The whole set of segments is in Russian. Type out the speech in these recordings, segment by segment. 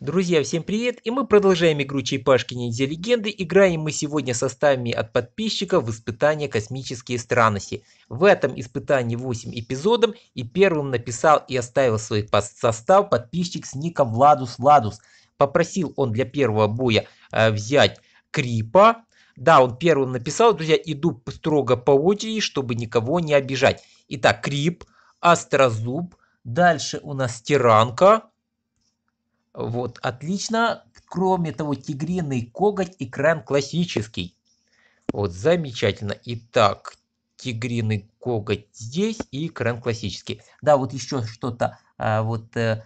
Друзья, всем привет! И мы продолжаем игру Черепашки Ниндзя Легенды. Играем мы сегодня составами от подписчиков в испытание Космические странности. В этом испытании 8 эпизодов и первым написал и оставил свой состав подписчик с ником Владус Владус. Попросил он для первого боя э, взять Крипа. Да, он первым написал, друзья, иду строго по очереди, чтобы никого не обижать. Итак, Крип, Острозуб, дальше у нас Тиранка, вот, отлично. Кроме того, тигриный коготь, и кран классический. Вот, замечательно. Итак, тигриный коготь здесь и кран классический. Да, вот еще что-то а, вот э,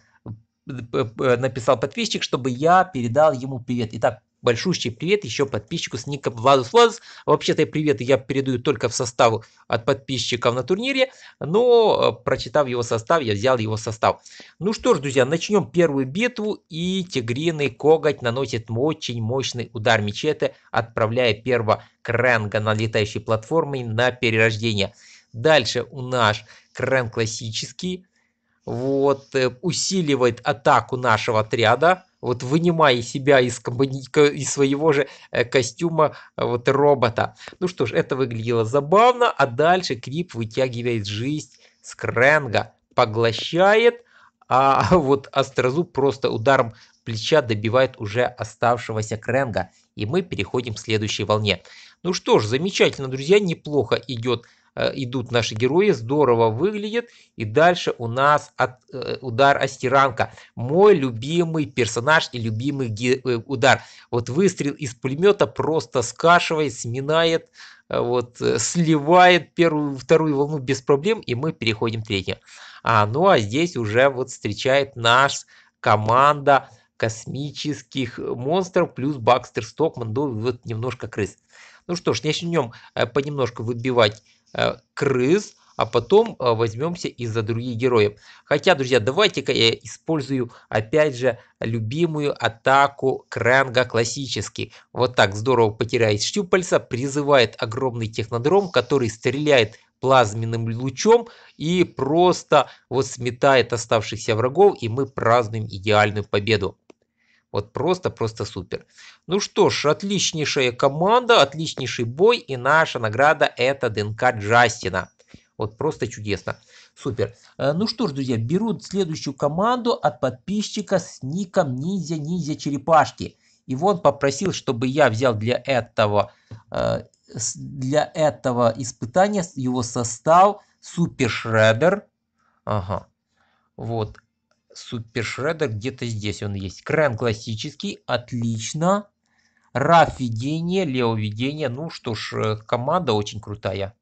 написал подписчик, чтобы я передал ему привет. Итак, большущий привет еще подписчику с ником Владус Владус. Вообще-то приветы я передаю только в состав от подписчиков на турнире, но э, прочитав его состав, я взял его состав. Ну что ж, друзья, начнем первую битву, и Тигриный Коготь наносит очень мощный удар мечеты, отправляя первого Кренга на летающей платформе на перерождение. Дальше у нас Крен классический, вот, э, усиливает атаку нашего отряда, вот вынимая себя из, из своего же э, костюма э, вот робота. Ну что ж, это выглядело забавно, а дальше Крип вытягивает жизнь скрэнга, поглощает, а вот Острозуб просто ударом плеча добивает уже оставшегося Кренга. И мы переходим к следующей волне. Ну что ж, замечательно, друзья, неплохо идет Э, идут наши герои, здорово выглядят И дальше у нас от, э, удар Астеранка. Мой любимый персонаж и любимый э, удар. Вот выстрел из пулемета просто скашивает, сминает, вот, сливает первую, вторую волну без проблем, и мы переходим к третью. А, ну а здесь уже вот встречает наш команда космических монстров плюс Бакстер Стокман, ну вот немножко крыс. Ну что ж, начнем понемножку выбивать Э, крыс, а потом э, возьмемся и за других героев. Хотя, друзья, давайте-ка я использую, опять же, любимую атаку Крэнга классический. Вот так здорово потеряет щупальца, призывает огромный технодром, который стреляет плазменным лучом и просто вот сметает оставшихся врагов, и мы празднуем идеальную победу. Вот просто-просто супер. Ну что ж, отличнейшая команда, отличнейший бой и наша награда это ДНК Джастина. Вот просто чудесно. Супер. Э, ну что ж, друзья, берут следующую команду от подписчика с ником Ниндзя Ниндзя Черепашки. И он попросил, чтобы я взял для этого, э, для этого испытания его состав Супер Шредер. Ага. Вот. Супер Шреддер где-то здесь он есть. Крен классический, отлично. Раф видение, Лео видение. Ну что ж, э, команда очень крутая.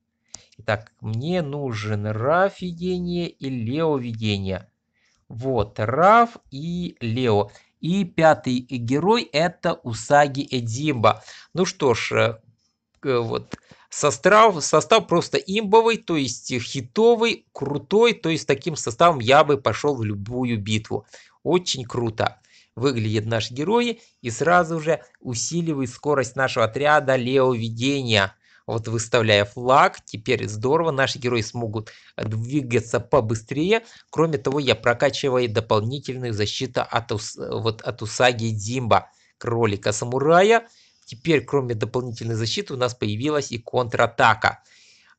Итак, мне нужен Раф видение и Лео видение. Вот, Раф и Лео. И пятый герой это Усаги Эдимба. Ну что ж, э, э, вот Состав, состав просто имбовый, то есть хитовый, крутой, то есть таким составом я бы пошел в любую битву. Очень круто выглядят наши герои и сразу же усиливает скорость нашего отряда левоведения. Вот выставляя флаг, теперь здорово, наши герои смогут двигаться побыстрее. Кроме того, я прокачиваю дополнительную защиту от, вот, от Усаги Димба, кролика-самурая. Теперь, кроме дополнительной защиты, у нас появилась и контратака.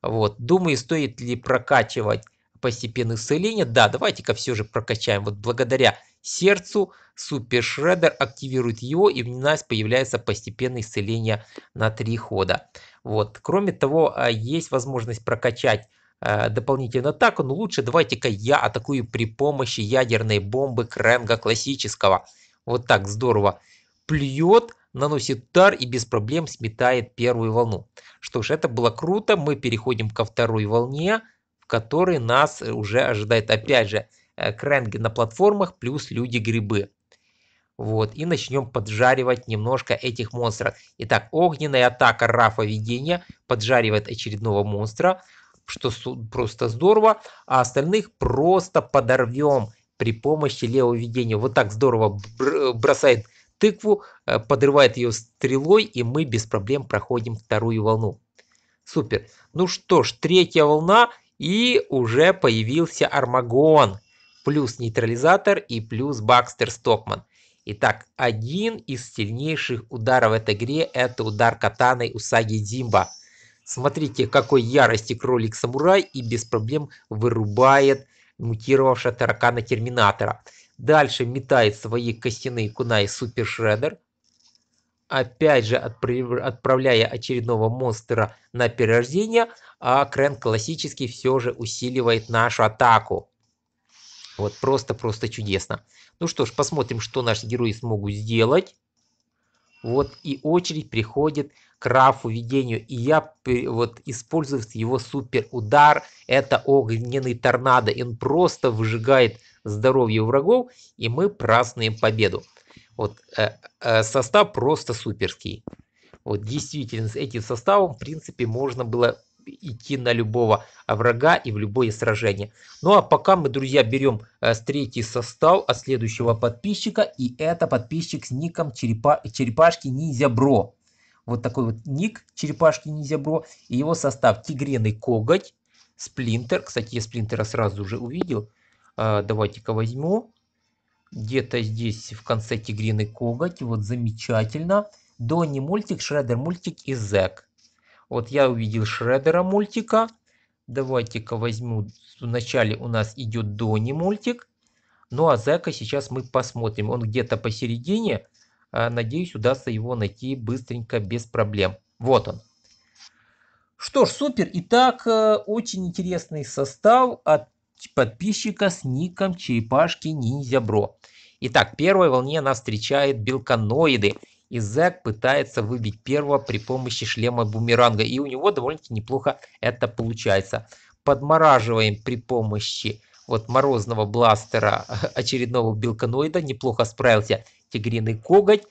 Вот. Думаю, стоит ли прокачивать постепенное исцеление. Да, давайте-ка все же прокачаем. Вот благодаря сердцу Супер Шреддер активирует его, и у нас появляется постепенное исцеление на три хода. Вот. Кроме того, а, есть возможность прокачать а, дополнительную атаку, но лучше давайте-ка я атакую при помощи ядерной бомбы Кренга классического. Вот так здорово. Плюет наносит удар и без проблем сметает первую волну. Что ж, это было круто. Мы переходим ко второй волне, в которой нас э, уже ожидает опять же э, кренги на платформах плюс люди-грибы. Вот, и начнем поджаривать немножко этих монстров. Итак, огненная атака Рафа Видения поджаривает очередного монстра, что просто здорово, а остальных просто подорвем при помощи левого видения. Вот так здорово бросает тыкву, э, подрывает ее стрелой, и мы без проблем проходим вторую волну. Супер. Ну что ж, третья волна, и уже появился Армагон. Плюс нейтрализатор и плюс Бакстер Стокман. Итак, один из сильнейших ударов в этой игре – это удар катаной Усаги Димба. Смотрите, какой ярости кролик-самурай и без проблем вырубает мутировавшего таракана Терминатора. Дальше метает свои костяные кунаи Супер Шредер. Опять же отправляя очередного монстра на перерождение, а Крен классически все же усиливает нашу атаку. Вот просто-просто чудесно. Ну что ж, посмотрим, что наши герои смогут сделать. Вот и очередь приходит к Рафу видению. И я вот использую его супер удар. Это огненный торнадо. И он просто выжигает здоровью врагов, и мы празднуем победу. Вот э, э, состав просто суперский. Вот действительно, с этим составом, в принципе, можно было идти на любого врага и в любое сражение. Ну а пока мы, друзья, берем э, третий состав от следующего подписчика, и это подписчик с ником черепа, Черепашки Ниндзя Вот такой вот ник Черепашки Ниндзя и его состав Тигреный Коготь, Сплинтер, кстати, я Сплинтера сразу же увидел, а, давайте-ка возьму. Где-то здесь в конце тигриный коготь. Вот замечательно. Донни мультик, Шредер мультик и Зек. Вот я увидел Шредера мультика. Давайте-ка возьму. Вначале у нас идет Донни мультик. Ну а Зека сейчас мы посмотрим. Он где-то посередине. А, надеюсь, удастся его найти быстренько, без проблем. Вот он. Что ж, супер. Итак, э, очень интересный состав от подписчика с ником черепашки ниндзя бро. Итак, в первой волне нас встречает белканоиды. И Зэк пытается выбить первого при помощи шлема бумеранга. И у него довольно-таки неплохо это получается. Подмораживаем при помощи вот морозного бластера очередного белканоида. Неплохо справился тигриный коготь.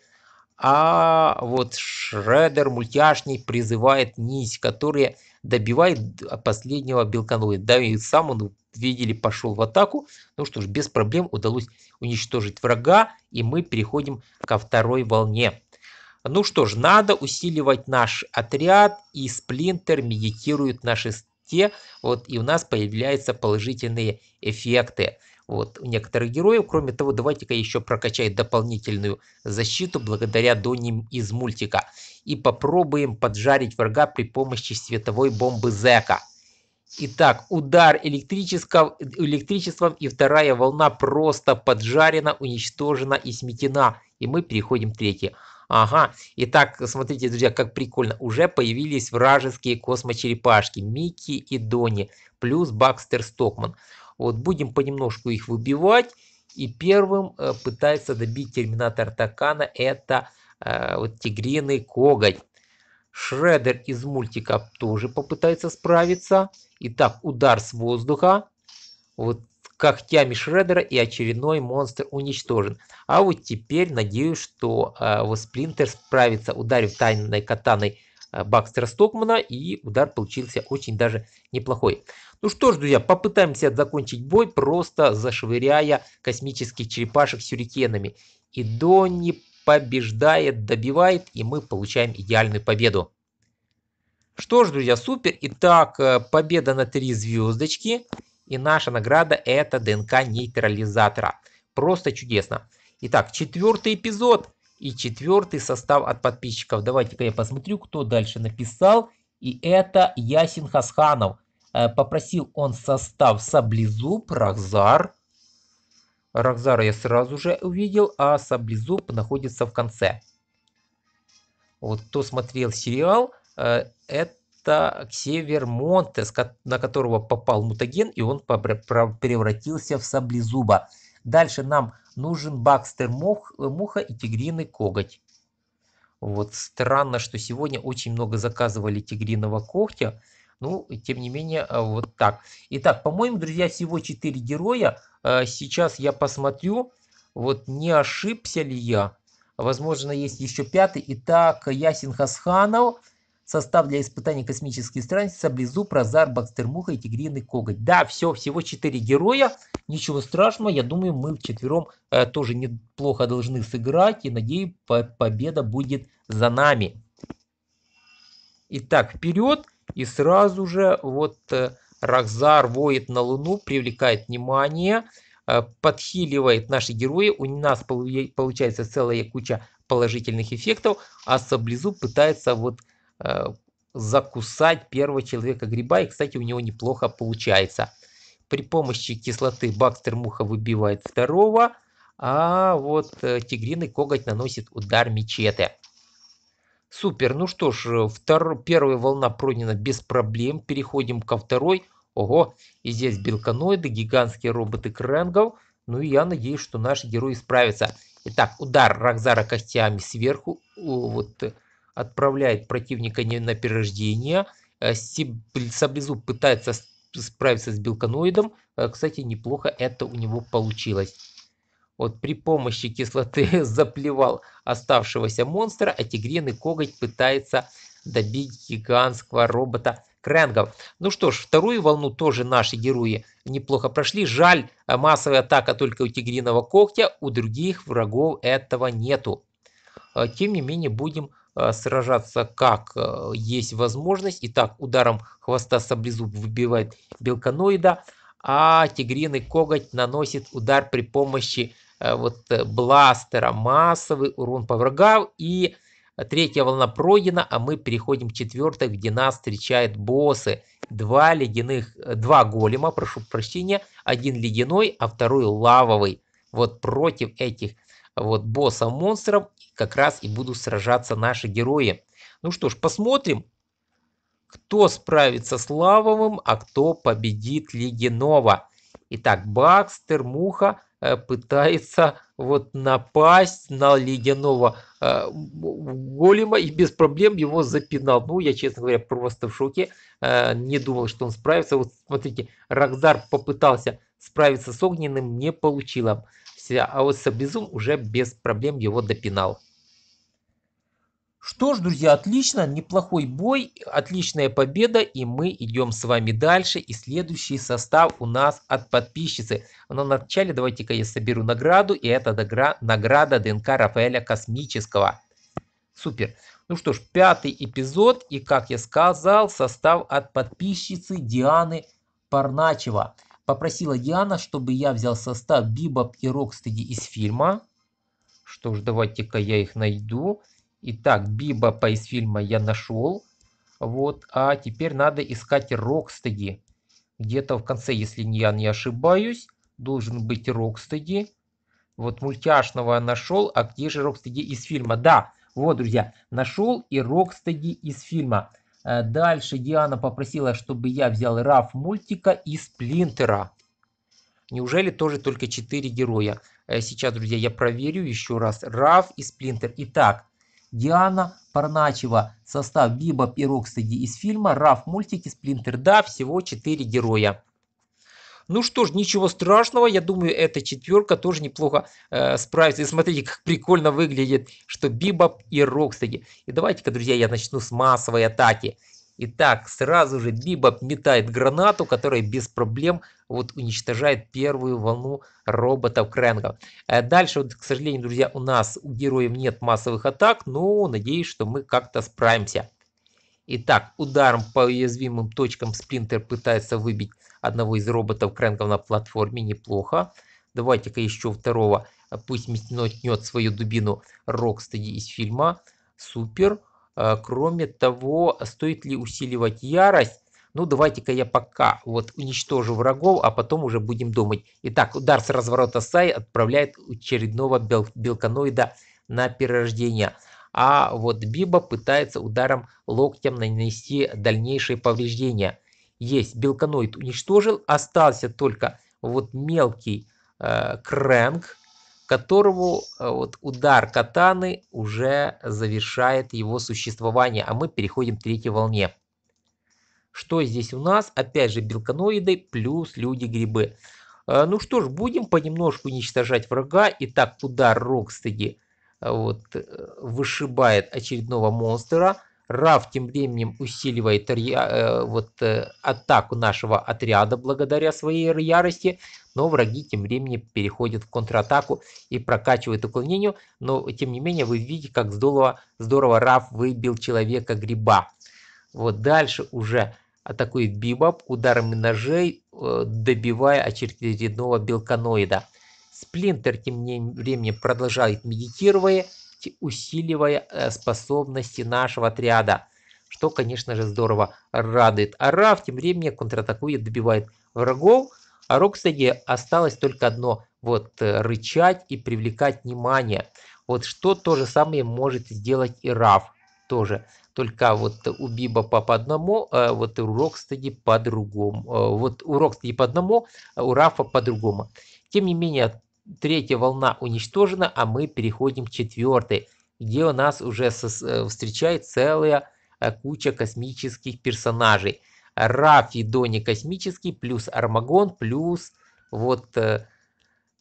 А вот Шредер мультяшный призывает низь, которые добивает последнего белканоида. Да и сам он, видели, пошел в атаку. Ну что ж, без проблем удалось уничтожить врага, и мы переходим ко второй волне. Ну что ж, надо усиливать наш отряд, и сплинтер медитирует наши те, вот и у нас появляются положительные эффекты вот, у некоторых героев. Кроме того, давайте-ка еще прокачать дополнительную защиту благодаря Доним из мультика. И попробуем поджарить врага при помощи световой бомбы Зека. Итак, удар электричеством и вторая волна просто поджарена, уничтожена и сметена. И мы переходим к третьей. Ага, итак, смотрите, друзья, как прикольно. Уже появились вражеские космочерепашки Микки и Донни, плюс Бакстер Стокман. Вот, будем понемножку их выбивать. И первым э, пытается добить терминатор Такана. Это э, вот тигриный коготь. Шредер из мультика тоже попытается справиться. Итак, удар с воздуха. Вот когтями Шредера и очередной монстр уничтожен. А вот теперь надеюсь, что э, вот Сплинтер справится, ударив тайной катаной Э, Бакстера Стокмана, и удар получился очень даже неплохой. Ну что ж, друзья, попытаемся закончить бой, просто зашвыряя космических черепашек сюрикенами. И Донни побеждает, добивает, и мы получаем идеальную победу. Что ж, друзья, супер. Итак, э, победа на 3 звездочки. И наша награда это ДНК нейтрализатора. Просто чудесно. Итак, четвертый эпизод. И четвертый состав от подписчиков. Давайте-ка я посмотрю, кто дальше написал. И это Ясин Хасханов. Э, попросил он состав Саблезуб, Рахзар. Рахзар я сразу же увидел, а Саблезуб находится в конце. Вот кто смотрел сериал, э, это Ксевер Монтес, на которого попал мутаген, и он превратился в Саблезуба. Дальше нам нужен Бакстер мох, Муха и Тигриный Коготь. Вот странно, что сегодня очень много заказывали тигриного когтя. Ну, тем не менее, а, вот так. Итак, по-моему, друзья, всего 4 героя. А, сейчас я посмотрю, вот не ошибся ли я. Возможно, есть еще пятый. Итак, Ясин Хасханов. Состав для испытаний космические страницы, Саблезу, Прозар, Бакстермуха и Тигриный Коготь. Да, все, всего 4 героя, ничего страшного, я думаю, мы вчетвером э, тоже неплохо должны сыграть, и надеюсь, по победа будет за нами. Итак, вперед, и сразу же вот э, Рахзар воет на Луну, привлекает внимание, э, подхиливает наши герои, у нас получается целая куча положительных эффектов, а Саблезу пытается вот Э, закусать первого человека гриба. И, кстати, у него неплохо получается. При помощи кислоты Бакстер Муха выбивает второго, а вот э, тигриный коготь наносит удар мечеты. Супер, ну что ж, э, втор... первая волна пройдена без проблем. Переходим ко второй. Ого, и здесь белканоиды, гигантские роботы крэнгов. Ну и я надеюсь, что наши герои справятся. Итак, удар Рахзара костями сверху. Вот отправляет противника не на перерождение. Э, Саблезуб пытается справиться с белканоидом. Э, кстати, неплохо это у него получилось. Вот при помощи кислоты заплевал оставшегося монстра, а тигриный коготь пытается добить гигантского робота Крэнгов. Ну что ж, вторую волну тоже наши герои неплохо прошли. Жаль, э, массовая атака только у тигриного когтя, у других врагов этого нету. Тем не менее, будем Э, сражаться как э, есть возможность. Итак, ударом хвоста саблезуб выбивает белканоида, а тигриный коготь наносит удар при помощи э, вот бластера, массовый урон по врагам и третья волна пройдена, а мы переходим к четвертой, где нас встречают боссы. Два ледяных, два голема, прошу прощения, один ледяной, а второй лавовый. Вот против этих вот босса монстров как раз и будут сражаться наши герои. Ну что ж, посмотрим, кто справится с Лавовым, а кто победит Легенова. Итак, Бакстер, Муха э, пытается вот напасть на ледяного э, голема и без проблем его запинал. Ну, я, честно говоря, просто в шоке. Э, не думал, что он справится. Вот смотрите, Рагдар попытался справиться с огненным, не получилось. А вот Сабизум уже без проблем его допинал. Что ж, друзья, отлично, неплохой бой, отличная победа, и мы идем с вами дальше. И следующий состав у нас от подписчицы. Но вначале давайте-ка я соберу награду, и это награда ДНК Рафаэля Космического. Супер. Ну что ж, пятый эпизод, и, как я сказал, состав от подписчицы Дианы Парначева. Попросила Диана, чтобы я взял состав Бибоп и Рокстеди из фильма. Что ж, давайте-ка я их найду. Итак, Бибопа из фильма я нашел. Вот, а теперь надо искать Рокстеди. Где-то в конце, если я не ошибаюсь, должен быть Рокстеди. Вот мультяшного нашел, а где же Рокстеди из фильма? Да, вот, друзья, нашел и Рокстеди из фильма. Э, дальше Диана попросила, чтобы я взял Раф мультика и Сплинтера. Неужели тоже только 4 героя? Э, сейчас, друзья, я проверю еще раз. Раф и Сплинтер. Итак, Диана Парначева. Состав Биба и Рокстеди из фильма «Раф. Мультики. Сплинтер». Да, всего 4 героя. Ну что ж, ничего страшного, я думаю, эта четверка тоже неплохо э, справится. И смотрите, как прикольно выглядит, что Бибоп и Рокстеди. И давайте-ка, друзья, я начну с массовой атаки. Итак, сразу же Бибоп метает гранату, которая без проблем вот уничтожает первую волну роботов Крэнга. Э, дальше, вот, к сожалению, друзья, у нас у героев нет массовых атак, но надеюсь, что мы как-то справимся. Итак, ударом по уязвимым точкам Сплинтер пытается выбить одного из роботов Крэнгов на платформе. Неплохо. Давайте-ка еще второго. Пусть метнет свою дубину Рокстеди из фильма. Супер. Э, кроме того, стоит ли усиливать ярость? Ну, давайте-ка я пока вот уничтожу врагов, а потом уже будем думать. Итак, удар с разворота Сай отправляет очередного бел белканоида на перерождение. А вот Биба пытается ударом локтем нанести дальнейшие повреждения. Есть, белканоид уничтожил, остался только вот мелкий э, крэнк, которому э, вот удар катаны уже завершает его существование, а мы переходим к третьей волне. Что здесь у нас? Опять же белконоиды плюс люди-грибы. Э, ну что ж, будем понемножку уничтожать врага. Итак, удар Рокстеди э, вот, вышибает очередного монстра. Раф тем временем усиливает вот, атаку нашего отряда благодаря своей ярости но враги тем временем переходят в контратаку и прокачивают уклонение, но тем не менее вы видите, как здорово, здорово Раф выбил человека гриба. Вот дальше уже атакует Бибаб ударами ножей, э, добивая очередного белканоида. Сплинтер тем временем продолжает медитировать, усиливая э, способности нашего отряда, что, конечно же, здорово радует. А Раф тем временем контратакует, добивает врагов, а Рокстеди осталось только одно – вот э, рычать и привлекать внимание. Вот что то же самое может сделать и Раф тоже. Только вот у Биба по одному, а вот у Рокстеди по-другому. Э, вот у Рокстеди по одному, а у Рафа по-другому. Тем не менее, третья волна уничтожена, а мы переходим к четвертой, где у нас уже э, встречает целая куча космических персонажей. Ра Фидони космический, плюс Армагон, плюс вот э,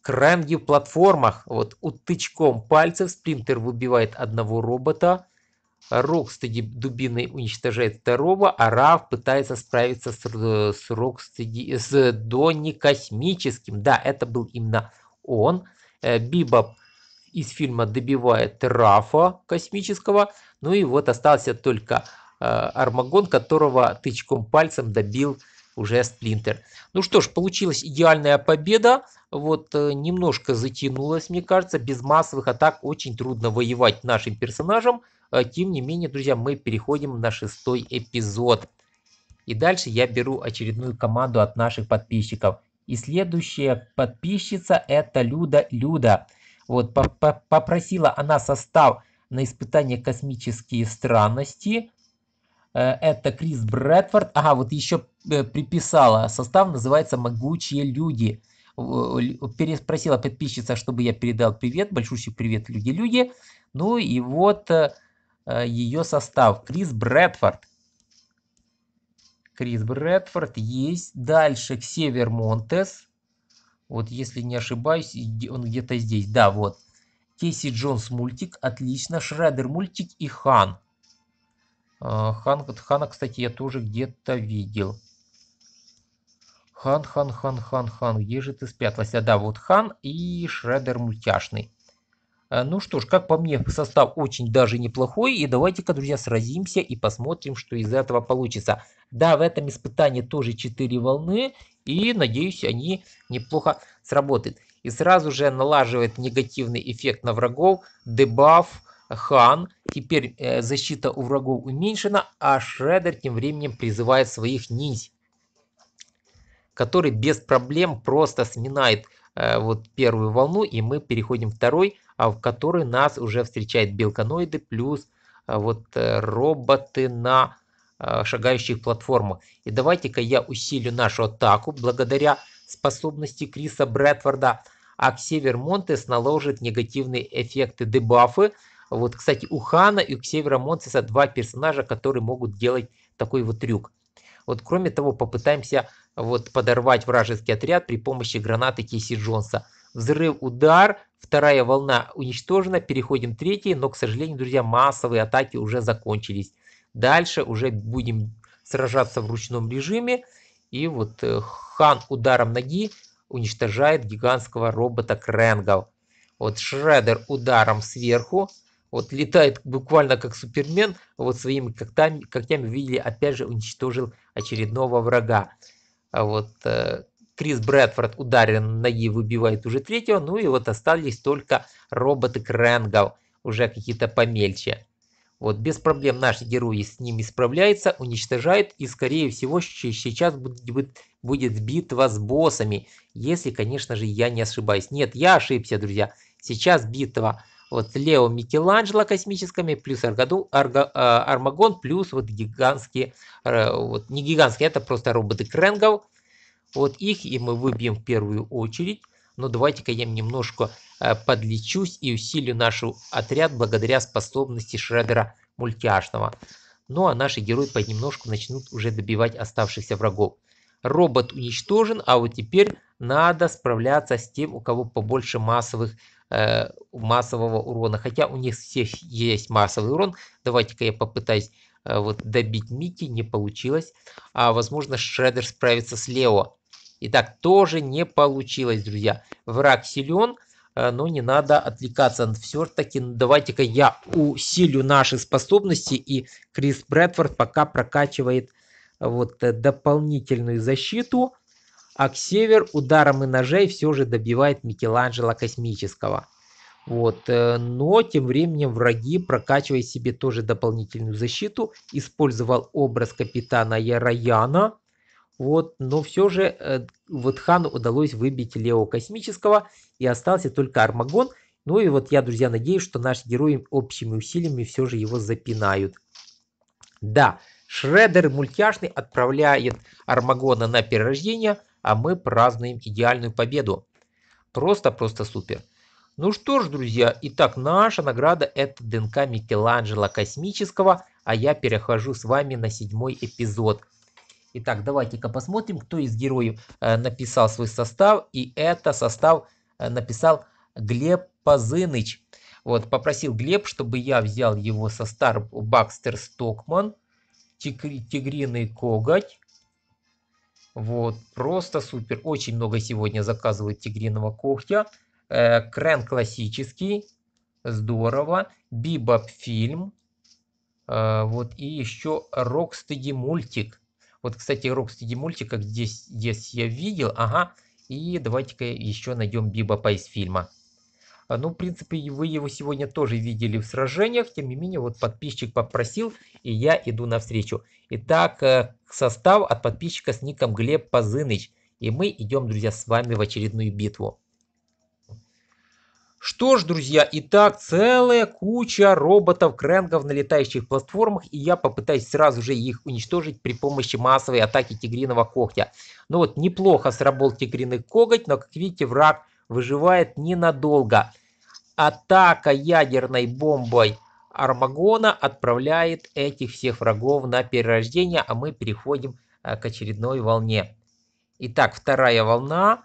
кранги в платформах. Вот утычком пальцев Сплинтер выбивает одного робота. Рокстеди дубиной уничтожает второго, а Раф пытается справиться с, э, с, Рокстеди, с Донни Космическим. Да, это был именно он. Э, Бибоп из фильма добивает Рафа Космического. Ну и вот остался только Э, армагон, которого тычком пальцем добил уже Сплинтер. Ну что ж, получилась идеальная победа. Вот э, немножко затянулась, мне кажется. Без массовых атак очень трудно воевать нашим персонажам. Э, тем не менее, друзья, мы переходим на шестой эпизод. И дальше я беру очередную команду от наших подписчиков. И следующая подписчица это Люда Люда. Вот по -по попросила она состав на испытание космические странности. Э, это Крис Брэдфорд. Ага, вот еще э, приписала. Состав называется «Могучие люди». Переспросила подписчица, чтобы я передал привет. Большущий привет, люди-люди. Ну и вот э, ее состав. Крис Брэдфорд. Крис Брэдфорд есть. Дальше Ксевер Монтес. Вот если не ошибаюсь, он где-то здесь. Да, вот. Кейси Джонс мультик. Отлично. Шредер мультик и Хан. А, Хан, Хана, кстати, я тоже где-то видел. Хан, Хан, Хан, Хан, Хан, где же ты спрятался? Да, вот Хан и Шредер мультяшный. А, ну что ж, как по мне, состав очень даже неплохой. И давайте-ка, друзья, сразимся и посмотрим, что из этого получится. Да, в этом испытании тоже 4 волны. И, надеюсь, они неплохо сработают. И сразу же налаживает негативный эффект на врагов, дебаф, хан. Теперь э, защита у врагов уменьшена, а Шредер тем временем призывает своих ниндзь, который без проблем просто сминает э, вот первую волну, и мы переходим второй, а в которой нас уже встречает белконоиды плюс э, вот роботы на шагающих платформах. И давайте-ка я усилю нашу атаку благодаря способности Криса Брэдфорда. А Ксевер Монтес наложит негативные эффекты дебафы вот, кстати, у Хана и у Ксевера Монсиса два персонажа, которые могут делать такой вот трюк. Вот, кроме того, попытаемся вот подорвать вражеский отряд при помощи гранаты Кейси Джонса. Взрыв, удар, вторая волна уничтожена, переходим третий, но, к сожалению, друзья, массовые атаки уже закончились. Дальше уже будем сражаться в ручном режиме. И вот э, Хан ударом ноги уничтожает гигантского робота Кренгов. Вот Шредер ударом сверху вот летает буквально как Супермен, вот своими когтами, когтями, видели, опять же уничтожил очередного врага. А вот э, Крис Брэдфорд ударен ноги выбивает уже третьего, ну и вот остались только роботы Крэнгов, уже какие-то помельче. Вот без проблем наши герои с ними справляются, уничтожают и скорее всего сейчас будет, будет битва с боссами, если конечно же я не ошибаюсь. Нет, я ошибся, друзья, сейчас битва вот Лео Микеланджело космическими, плюс Аргоду, Арго, а, Армагон, плюс вот гигантские, э, вот не гигантские, это просто роботы Кренгов. Вот их и мы выбьем в первую очередь. Но давайте-ка я немножко э, подлечусь и усилю наш отряд благодаря способности Шредера мультяшного. Ну а наши герои понемножку начнут уже добивать оставшихся врагов. Робот уничтожен, а вот теперь надо справляться с тем, у кого побольше массовых Э, массового урона. Хотя у них всех есть массовый урон. Давайте-ка я попытаюсь э, вот добить Микки, не получилось. А возможно Шреддер справится с Лео. Итак, тоже не получилось, друзья. Враг силен, э, но не надо отвлекаться. Все-таки ну, давайте-ка я усилю наши способности. И Крис Брэдфорд пока прокачивает вот дополнительную защиту а к Ксевер ударом и ножей все же добивает Микеланджело Космического. Вот. Э, но тем временем враги, прокачивая себе тоже дополнительную защиту, использовал образ капитана Яраяна. Вот. Но все же э, вот Хану удалось выбить Лео Космического и остался только Армагон. Ну и вот я, друзья, надеюсь, что наши герои общими усилиями все же его запинают. Да, Шредер мультяшный отправляет Армагона на перерождение – а мы празднуем идеальную победу. Просто-просто супер. Ну что ж, друзья, итак, наша награда это ДНК Микеланджело Космического, а я перехожу с вами на седьмой эпизод. Итак, давайте-ка посмотрим, кто из героев э, написал свой состав. И это состав э, написал Глеб Пазыныч. Вот, попросил Глеб, чтобы я взял его состав Бакстер Стокман, Тигриный Коготь, вот, просто супер. Очень много сегодня заказывают тигриного когтя. Э, Крен классический. Здорово. Бибоп фильм. Э, вот, и еще Рокстеди мультик. Вот, кстати, Рокстеди мультик, как здесь, здесь я видел. Ага. И давайте-ка еще найдем Бибопа из фильма. А, ну, в принципе, вы его сегодня тоже видели в сражениях. Тем не менее, вот подписчик попросил, и я иду навстречу. Итак, э, состав от подписчика с ником Глеб Пазыныч. И мы идем, друзья, с вами в очередную битву. Что ж, друзья, итак, целая куча роботов-крэнгов на летающих платформах, и я попытаюсь сразу же их уничтожить при помощи массовой атаки тигриного когтя. Ну вот, неплохо сработал тигриный коготь, но, как видите, враг выживает ненадолго. Атака ядерной бомбой Армагона отправляет этих всех врагов на перерождение, а мы переходим э, к очередной волне. Итак, вторая волна.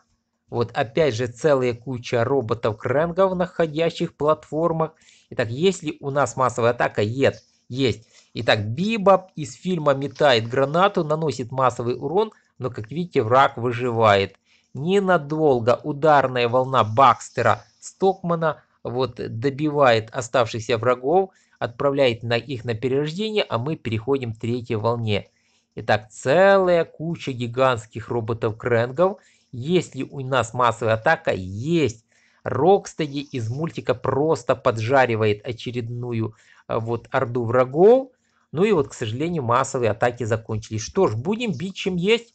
Вот опять же целая куча роботов Кренгов, находящих в платформах. Итак, если у нас массовая атака есть, есть. Итак, Бибоп из фильма метает гранату, наносит массовый урон, но, как видите, враг выживает ненадолго ударная волна Бакстера Стокмана вот добивает оставшихся врагов, отправляет на их на перерождение, а мы переходим к третьей волне. Итак, целая куча гигантских роботов Кренгов. Есть ли у нас массовая атака? Есть. Рокстеди из мультика просто поджаривает очередную а, вот орду врагов. Ну и вот, к сожалению, массовые атаки закончились. Что ж, будем бить чем есть.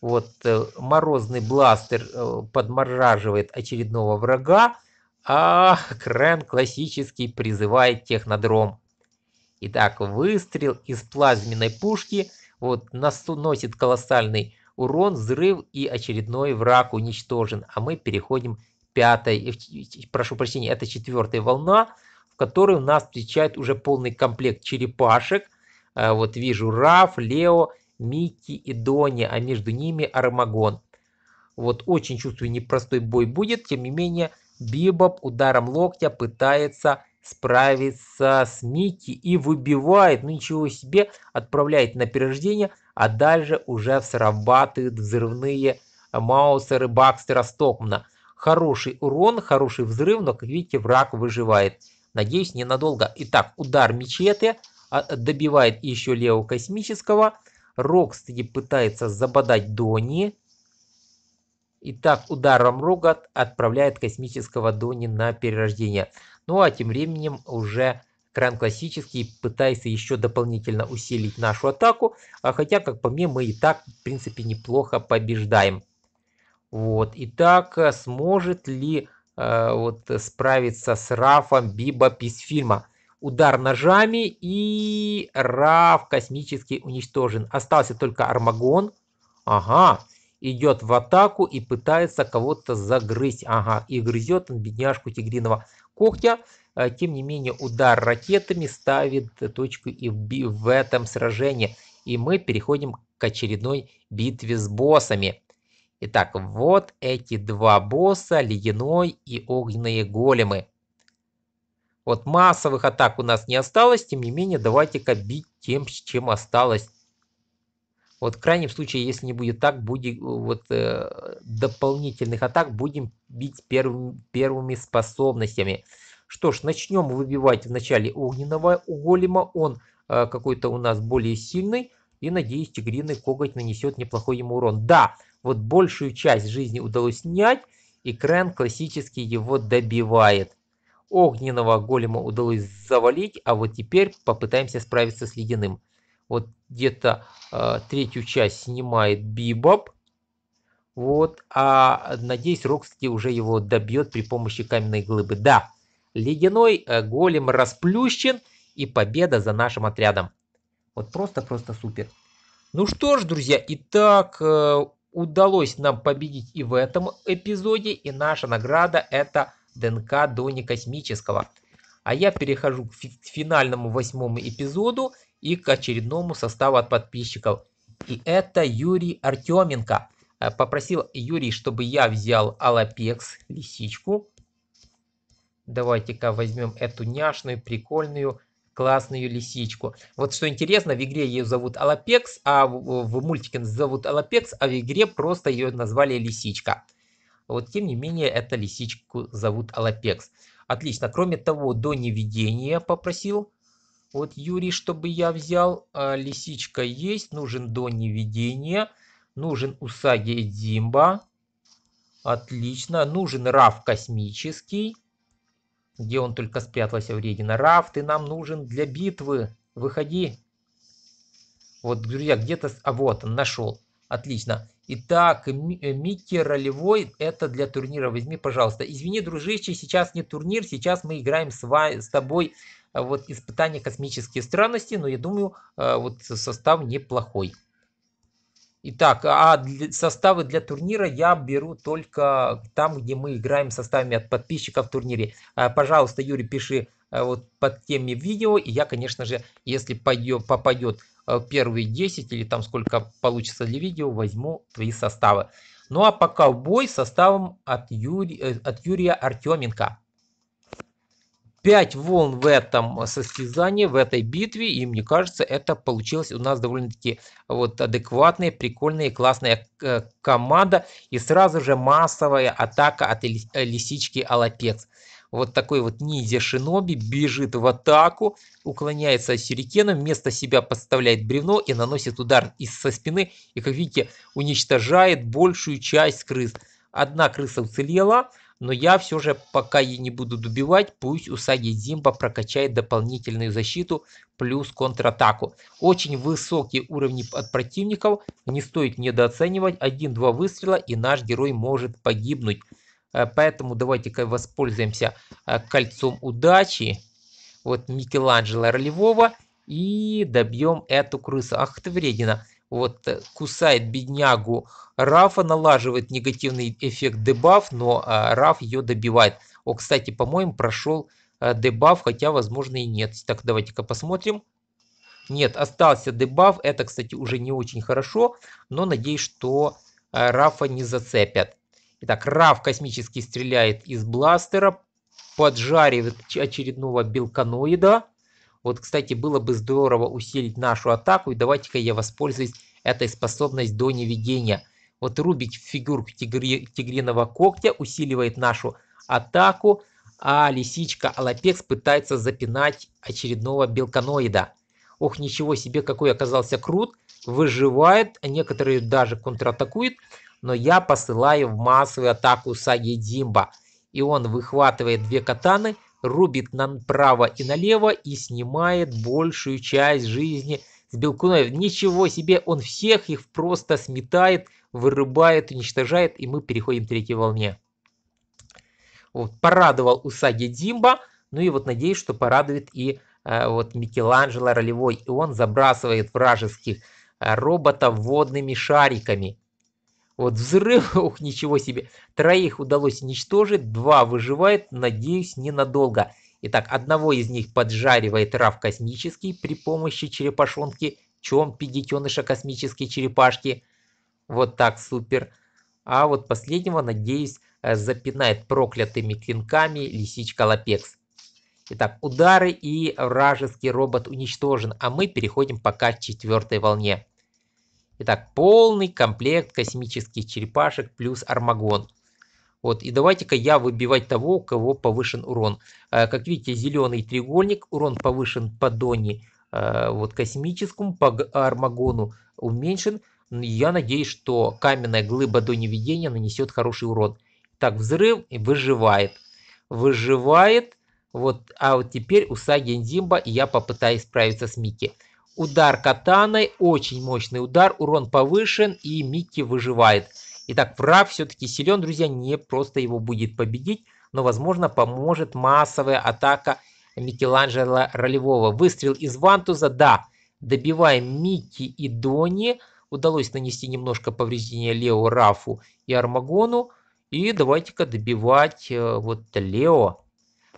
Вот э, морозный бластер э, подмораживает очередного врага, а Крен классический призывает технодром. Итак, выстрел из плазменной пушки вот наносит колоссальный урон, взрыв и очередной враг уничтожен. А мы переходим к пятой, э, прошу прощения, это четвертая волна, в которой у нас встречает уже полный комплект черепашек. Вот вижу Раф, Лео Микки и Дони, а между ними Армагон. Вот очень чувствую, непростой бой будет, тем не менее, Бибоп ударом локтя пытается справиться с Микки и выбивает, ну ничего себе, отправляет на перерождение, а дальше уже срабатывают взрывные Маусеры Бакстера Стокмана. Хороший урон, хороший взрыв, но, как видите, враг выживает. Надеюсь, ненадолго. Итак, удар мечеты а, добивает еще левого космического. Рокстеди пытается забодать Дони. И так ударом Рогат отправляет космического Дони на перерождение. Ну а тем временем уже Кран классический пытается еще дополнительно усилить нашу атаку. А хотя, как по мне, мы и так, в принципе, неплохо побеждаем. Вот. Итак, э, сможет ли э, вот, справиться с Рафом Биба Писфильма? фильма? удар ножами, и Раф космически уничтожен. Остался только Армагон. Ага, идет в атаку и пытается кого-то загрызть. Ага, и грызет он бедняжку тигриного когтя. Э, тем не менее, удар ракетами ставит точку и в этом сражении. И мы переходим к очередной битве с боссами. Итак, вот эти два босса, ледяной и огненные големы. Вот массовых атак у нас не осталось, тем не менее, давайте-ка бить тем, чем осталось. Вот в крайнем случае, если не будет так, будет вот э, дополнительных атак будем бить первым, первыми способностями. Что ж, начнем выбивать вначале огненного голема. Он э, какой-то у нас более сильный. И надеюсь, тигриный коготь нанесет неплохой ему урон. Да, вот большую часть жизни удалось снять. И Крен классически его добивает. Огненного голема удалось завалить, а вот теперь попытаемся справиться с ледяным. Вот где-то э, третью часть снимает Бибоп. Вот, а надеюсь, Рокстки уже его добьет при помощи каменной глыбы. Да, ледяной э, голем расплющен и победа за нашим отрядом. Вот просто-просто супер. Ну что ж, друзья, итак, э, удалось нам победить и в этом эпизоде, и наша награда это ДНК до некосмического. А я перехожу к финальному восьмому эпизоду и к очередному составу от подписчиков. И это Юрий Артеменко. Э, попросил Юрий, чтобы я взял Алапекс, лисичку. Давайте-ка возьмем эту няшную, прикольную, классную лисичку. Вот что интересно, в игре ее зовут Алапекс, а в мультике зовут Алапекс, а в игре просто ее назвали лисичка. Вот, тем не менее, эту лисичку зовут Алапекс. Отлично. Кроме того, до неведения попросил вот Юрий, чтобы я взял. А, лисичка есть, нужен до неведения. Нужен Усаги и Отлично. Нужен Раф космический. Где он только спрятался в Редина. Раф, ты нам нужен для битвы. Выходи. Вот, друзья, где-то... А вот он, нашел. Отлично. Итак, э, Микки ролевой, это для турнира, возьми, пожалуйста. Извини, дружище, сейчас не турнир, сейчас мы играем с, вами, с тобой э, вот испытание космические странности, но я думаю, э, вот состав неплохой. Итак, а для, составы для турнира я беру только там, где мы играем составами от подписчиков в турнире. Пожалуйста, Юрий, пиши вот под теме видео, и я, конечно же, если пойдет, попадет Э, первые 10 или там сколько получится для видео, возьму твои составы. Ну а пока бой составом от, Юри, э, от Юрия Артеменко. 5 волн в этом состязании, в этой битве, и мне кажется, это получилось у нас довольно-таки вот адекватная, прикольная, классная э, команда, и сразу же массовая атака от лисички Алапекс вот такой вот ниндзя Шиноби бежит в атаку, уклоняется от сюрикена, вместо себя подставляет бревно и наносит удар из со спины. И, как видите, уничтожает большую часть крыс. Одна крыса уцелела, но я все же, пока ее не буду добивать, пусть Усаги Зимба прокачает дополнительную защиту плюс контратаку. Очень высокие уровни от противников, не стоит недооценивать. Один-два выстрела и наш герой может погибнуть. Э, поэтому давайте-ка воспользуемся э, кольцом удачи. Вот Микеланджело ролевого. И добьем эту крысу. Ах ты вредина. Вот э, кусает беднягу Рафа, налаживает негативный эффект дебаф, но Раф ее добивает. О, кстати, по-моему, прошел дебаф, хотя, возможно, и нет. Так, давайте-ка посмотрим. Нет, остался дебаф. Это, кстати, уже не очень хорошо, но надеюсь, что Рафа не зацепят. Итак, Рав космически стреляет из бластера, поджаривает очередного белканоида. Вот, кстати, было бы здорово усилить нашу атаку. И давайте-ка я воспользуюсь этой способностью до неведения. Вот рубик фигурку тигри, тигриного когтя усиливает нашу атаку, а лисичка Алапекс пытается запинать очередного белканоида. Ох, ничего себе, какой оказался крут. Выживает, некоторые даже контратакуют но я посылаю в массовую атаку Сагидимба. И он выхватывает две катаны, рубит направо и налево и снимает большую часть жизни с Белкуновой. Ничего себе, он всех их просто сметает, вырубает, уничтожает, и мы переходим к третьей волне. Вот, порадовал Усаги Димба, ну и вот надеюсь, что порадует и э, вот Микеланджело ролевой. И он забрасывает вражеских э, роботов водными шариками. Вот взрыв, ух, ничего себе. Троих удалось уничтожить, два выживает, надеюсь, ненадолго. Итак, одного из них поджаривает Рав Космический при помощи черепашонки. Чем педикеныша космические черепашки. Вот так, супер. А вот последнего, надеюсь, э, запинает проклятыми клинками лисичка Лапекс. Итак, удары и вражеский робот уничтожен, а мы переходим пока к четвертой волне. Итак, полный комплект космических черепашек плюс Армагон. Вот, и давайте-ка я выбивать того, у кого повышен урон. Э, как видите, зеленый треугольник, урон повышен по Доне, э, вот космическому, по Армагону уменьшен. Ну, я надеюсь, что каменная глыба до неведения нанесет хороший урон. Так, взрыв и выживает. Выживает. Вот, а вот теперь у Саги Энзимба я попытаюсь справиться с Микки. Удар катаной, очень мощный удар, урон повышен и Микки выживает. Итак, враг все-таки силен, друзья, не просто его будет победить, но, возможно, поможет массовая атака Микеланджело ролевого. Выстрел из Вантуза, да, добиваем Микки и Дони. Удалось нанести немножко повреждения Лео, Рафу и Армагону. И давайте-ка добивать э, вот Лео.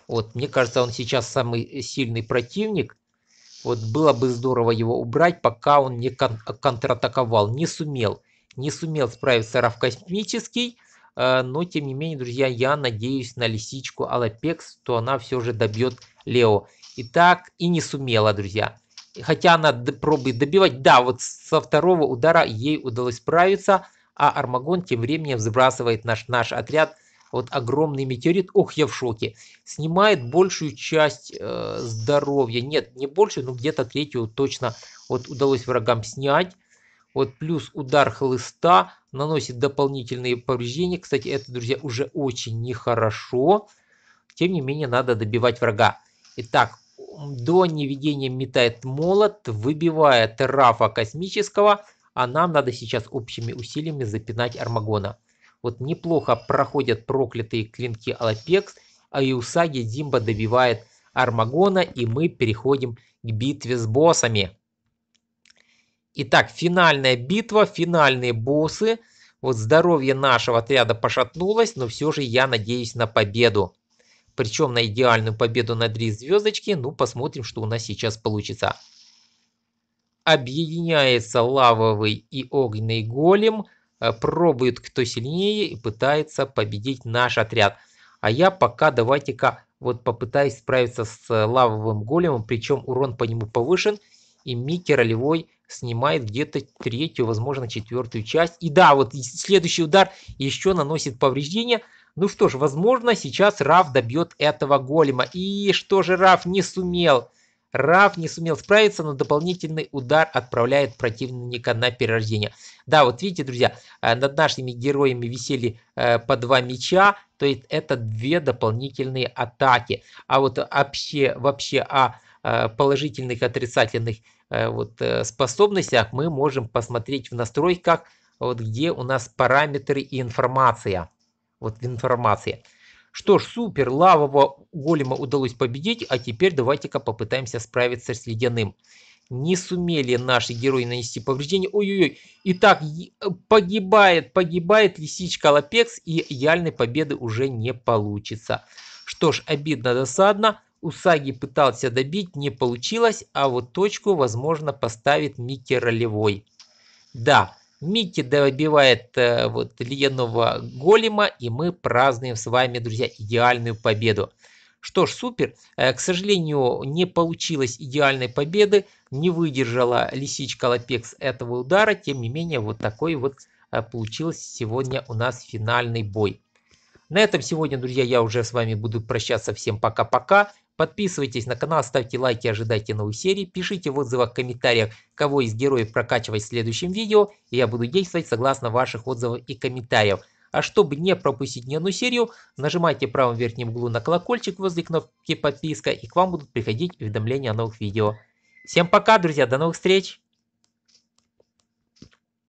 Вот, мне кажется, он сейчас самый сильный противник. Вот было бы здорово его убрать, пока он не кон контратаковал. Не сумел. Не сумел справиться Раф Космический. Э, но, тем не менее, друзья, я надеюсь на лисичку Алапекс, то она все же добьет Лео. Итак, и не сумела, друзья. Хотя она пробует добивать. Да, вот со второго удара ей удалось справиться. А Армагон тем временем сбрасывает наш, наш отряд вот огромный метеорит, ох, я в шоке, снимает большую часть э, здоровья, нет, не больше, но где-то третью точно вот удалось врагам снять, вот плюс удар хлыста наносит дополнительные повреждения, кстати, это, друзья, уже очень нехорошо, тем не менее, надо добивать врага. Итак, до неведения метает молот, выбивает Рафа Космического, а нам надо сейчас общими усилиями запинать Армагона. Вот неплохо проходят проклятые клинки Алапекс, а Иусаги Димба добивает Армагона, и мы переходим к битве с боссами. Итак, финальная битва, финальные боссы. Вот здоровье нашего отряда пошатнулось, но все же я надеюсь на победу. Причем на идеальную победу на 3 звездочки. Ну, посмотрим, что у нас сейчас получится. Объединяется лавовый и огненный голем – Э, пробует кто сильнее и пытается победить наш отряд. А я пока давайте-ка вот попытаюсь справиться с э, лавовым големом, причем урон по нему повышен, и Микки ролевой снимает где-то третью, возможно, четвертую часть. И да, вот следующий удар еще наносит повреждения. Ну что ж, возможно, сейчас Раф добьет этого голема. И что же Раф не сумел? Раф не сумел справиться, но дополнительный удар отправляет противника на перерождение. Да, вот видите, друзья, э, над нашими героями висели э, по два мяча, то есть это две дополнительные атаки. А вот вообще, вообще о э, положительных, и отрицательных вот, способностях мы можем посмотреть в настройках, вот где у нас параметры и информация. Вот информация. Что ж, супер, лавового голема удалось победить, а теперь давайте-ка попытаемся справиться с ледяным. Не сумели наши герои нанести повреждения. Ой-ой-ой. Итак, погибает, погибает лисичка Лапекс, и реальной победы уже не получится. Что ж, обидно, досадно. Усаги пытался добить, не получилось, а вот точку, возможно, поставит Микки Ролевой. Да, Микки добивает э, вот ледяного голема, и мы празднуем с вами, друзья, идеальную победу. Что ж, супер. Э, к сожалению, не получилось идеальной победы, не выдержала лисичка Лапекс этого удара, тем не менее, вот такой вот э, получился сегодня у нас финальный бой. На этом сегодня, друзья, я уже с вами буду прощаться. Всем пока-пока. Подписывайтесь на канал, ставьте лайки, ожидайте новых серий, пишите в отзывах, в комментариях, кого из героев прокачивать в следующем видео, и я буду действовать согласно ваших отзывов и комментариев. А чтобы не пропустить ни одну серию, нажимайте в правом верхнем углу на колокольчик возле кнопки подписка, и к вам будут приходить уведомления о новых видео. Всем пока, друзья, до новых встреч!